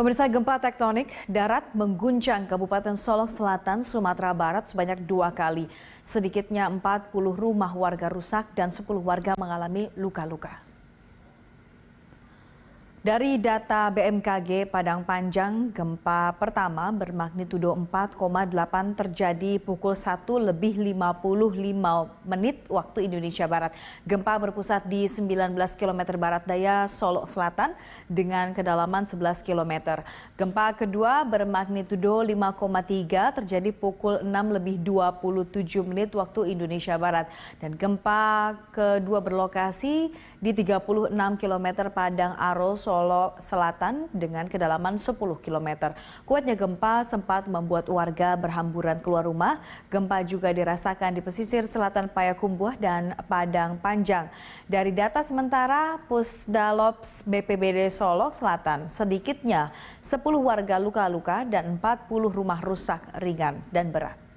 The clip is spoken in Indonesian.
Pemirsa gempa tektonik darat mengguncang Kabupaten Solok Selatan, Sumatera Barat sebanyak dua kali. Sedikitnya 40 rumah warga rusak dan 10 warga mengalami luka-luka. Dari data BMKG Padang Panjang, gempa pertama bermagnitudo 4,8 terjadi pukul 1 lebih 55 menit waktu Indonesia Barat. Gempa berpusat di 19 km barat daya Solo Selatan dengan kedalaman 11 km. Gempa kedua bermagnitudo 5,3 terjadi pukul 6 lebih 27 menit waktu Indonesia Barat. Dan gempa kedua berlokasi di 36 km Padang Aro, Solo Selatan dengan kedalaman 10 km. Kuatnya gempa sempat membuat warga berhamburan keluar rumah. Gempa juga dirasakan di pesisir selatan Payakumbuh dan Padang Panjang. Dari data sementara Pusdalops BPBD Solo Selatan, sedikitnya 10 warga luka-luka dan 40 rumah rusak ringan dan berat.